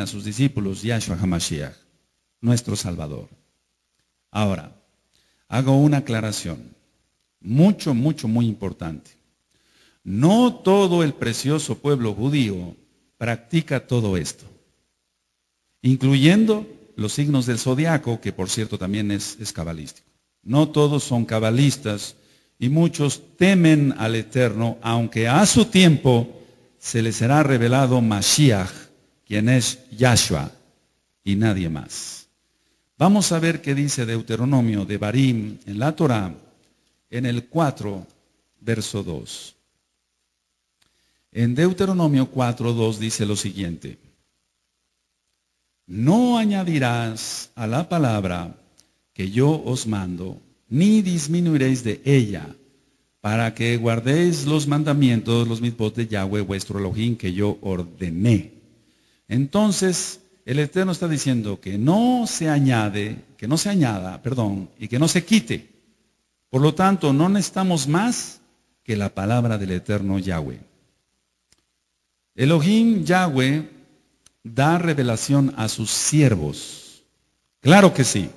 a sus discípulos, Yahshua Hamashiach, nuestro Salvador. Ahora, hago una aclaración, mucho, mucho, muy importante. No todo el precioso pueblo judío practica todo esto, incluyendo los signos del zodiaco, que por cierto también es, es cabalístico. No todos son cabalistas y muchos temen al Eterno, aunque a su tiempo se les será revelado Mashiach, quien es Yahshua y nadie más. Vamos a ver qué dice Deuteronomio de Barim en la Torah, en el 4, verso 2. En Deuteronomio 4, 2 dice lo siguiente. No añadirás a la palabra que yo os mando, ni disminuiréis de ella, para que guardéis los mandamientos, los mismos de Yahweh, vuestro Elohim, que yo ordené. Entonces, el Eterno está diciendo que no se añade, que no se añada, perdón, y que no se quite. Por lo tanto, no necesitamos más que la palabra del Eterno Yahweh. Elohim Yahweh da revelación a sus siervos. Claro que sí,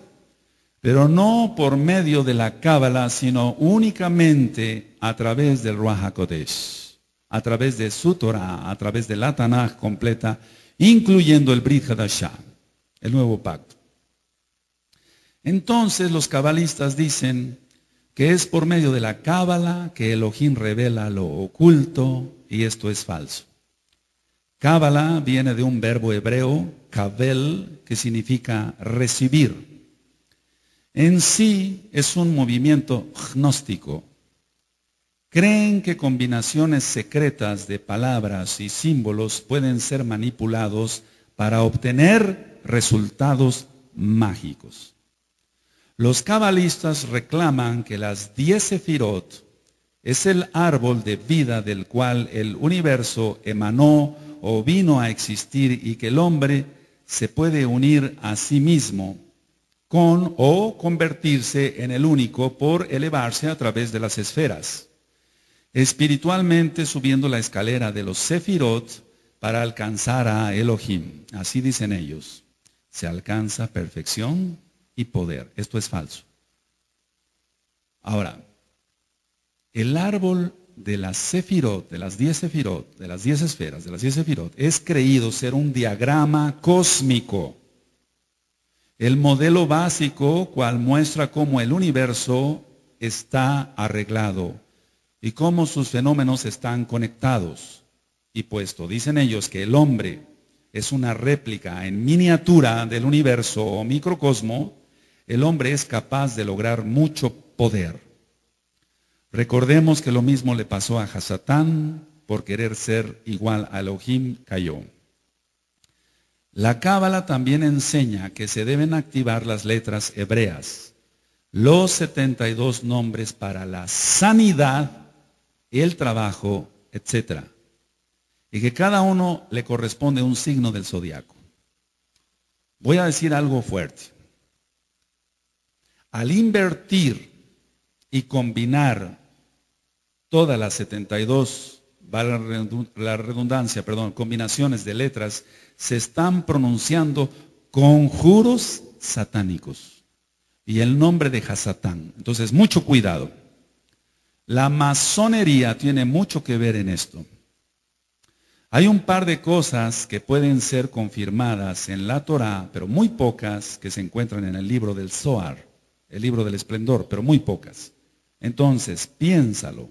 pero no por medio de la Cábala, sino únicamente a través del Ruach HaKodesh, a través de su Torah, a través de la Tanaj completa, incluyendo el Brit el nuevo pacto. Entonces los cabalistas dicen que es por medio de la cábala que Elohim revela lo oculto y esto es falso. Cábala viene de un verbo hebreo, kabel, que significa recibir. En sí es un movimiento gnóstico, Creen que combinaciones secretas de palabras y símbolos pueden ser manipulados para obtener resultados mágicos. Los cabalistas reclaman que las diez sefirot es el árbol de vida del cual el universo emanó o vino a existir y que el hombre se puede unir a sí mismo con o convertirse en el único por elevarse a través de las esferas espiritualmente subiendo la escalera de los sefirot para alcanzar a Elohim. Así dicen ellos. Se alcanza perfección y poder. Esto es falso. Ahora, el árbol de las sefirot, de las diez sefirot, de las diez esferas, de las diez sefirot, es creído ser un diagrama cósmico. El modelo básico cual muestra cómo el universo está arreglado y cómo sus fenómenos están conectados. Y puesto, dicen ellos que el hombre es una réplica en miniatura del universo o microcosmo, el hombre es capaz de lograr mucho poder. Recordemos que lo mismo le pasó a Hasatán por querer ser igual a Elohim, cayó. La Cábala también enseña que se deben activar las letras hebreas, los 72 nombres para la sanidad el trabajo, etc. Y que cada uno le corresponde un signo del zodiaco. Voy a decir algo fuerte. Al invertir y combinar todas las 72, la redundancia, perdón, combinaciones de letras, se están pronunciando conjuros satánicos. Y el nombre de Hasatán. Entonces, mucho cuidado. La masonería tiene mucho que ver en esto. Hay un par de cosas que pueden ser confirmadas en la Torá, pero muy pocas que se encuentran en el libro del Zohar, el libro del esplendor, pero muy pocas. Entonces, piénsalo.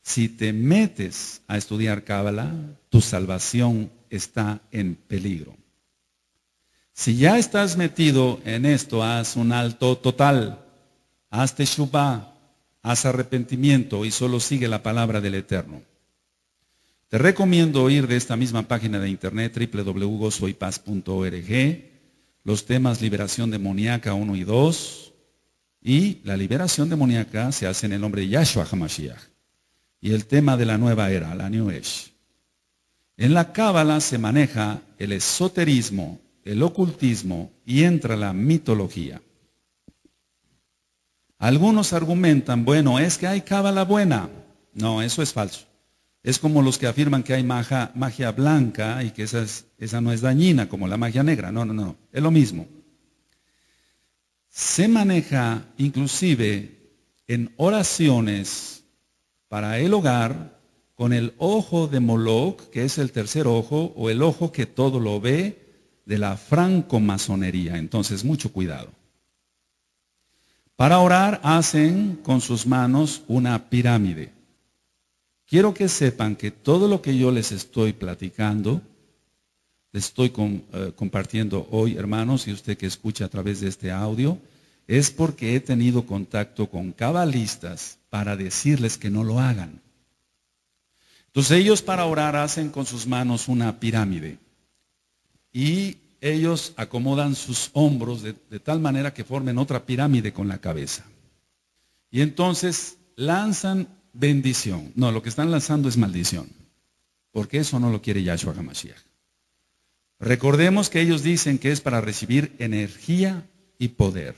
Si te metes a estudiar Cábala, tu salvación está en peligro. Si ya estás metido en esto, haz un alto total. Hazte Shubá, haz arrepentimiento y solo sigue la palabra del Eterno. Te recomiendo ir de esta misma página de internet www.gozoypaz.org los temas liberación demoníaca 1 y 2 y la liberación demoníaca se hace en el nombre de Yahshua HaMashiach y el tema de la nueva era, la New Age. En la Cábala se maneja el esoterismo, el ocultismo y entra la mitología. Algunos argumentan, bueno, es que hay cábala buena. No, eso es falso. Es como los que afirman que hay magia, blanca y que esa, esa no es dañina, como la magia negra. No, no, no, es lo mismo. Se maneja inclusive en oraciones para el hogar con el ojo de Moloch, que es el tercer ojo, o el ojo que todo lo ve de la francomasonería. Entonces, mucho cuidado. Para orar hacen con sus manos una pirámide. Quiero que sepan que todo lo que yo les estoy platicando, les estoy eh, compartiendo hoy, hermanos, y usted que escucha a través de este audio, es porque he tenido contacto con cabalistas para decirles que no lo hagan. Entonces ellos para orar hacen con sus manos una pirámide. Y ellos acomodan sus hombros de, tal manera que formen otra pirámide con la cabeza. Y entonces lanzan bendición. No, lo que están lanzando es maldición. Porque eso no lo quiere Yahshua HaMashiach. Recordemos que ellos dicen que es para recibir energía y poder.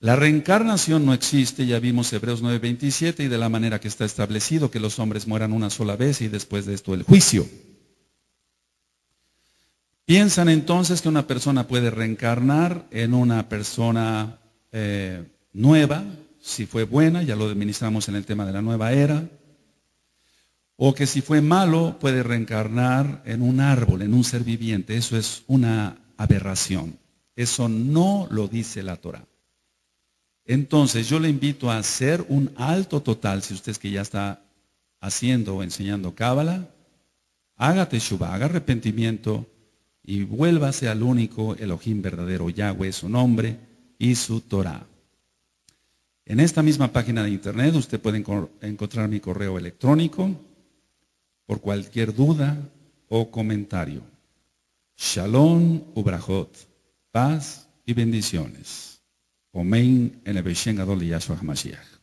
La reencarnación no existe, ya vimos Hebreos 9:27, y de la manera que está establecido que los hombres mueran una sola vez y después de esto el juicio. Piensan entonces que una persona puede reencarnar en una persona eh, nueva, si fue buena, ya lo administramos en el tema de la nueva era, o que si fue malo puede reencarnar en un árbol, en un ser viviente. Eso es una aberración. Eso no lo dice la Torah. Entonces yo le invito a hacer un alto total, si usted es que ya está haciendo o enseñando Cábala, hágate Shubá, haga arrepentimiento y vuélvase al único Elohim verdadero, Yahweh, su nombre y su Torah. En esta misma página de internet usted puede encontrar mi correo electrónico por cualquier duda o comentario. Shalom Ubrahot, paz y bendiciones. Omein en el HaMashiach.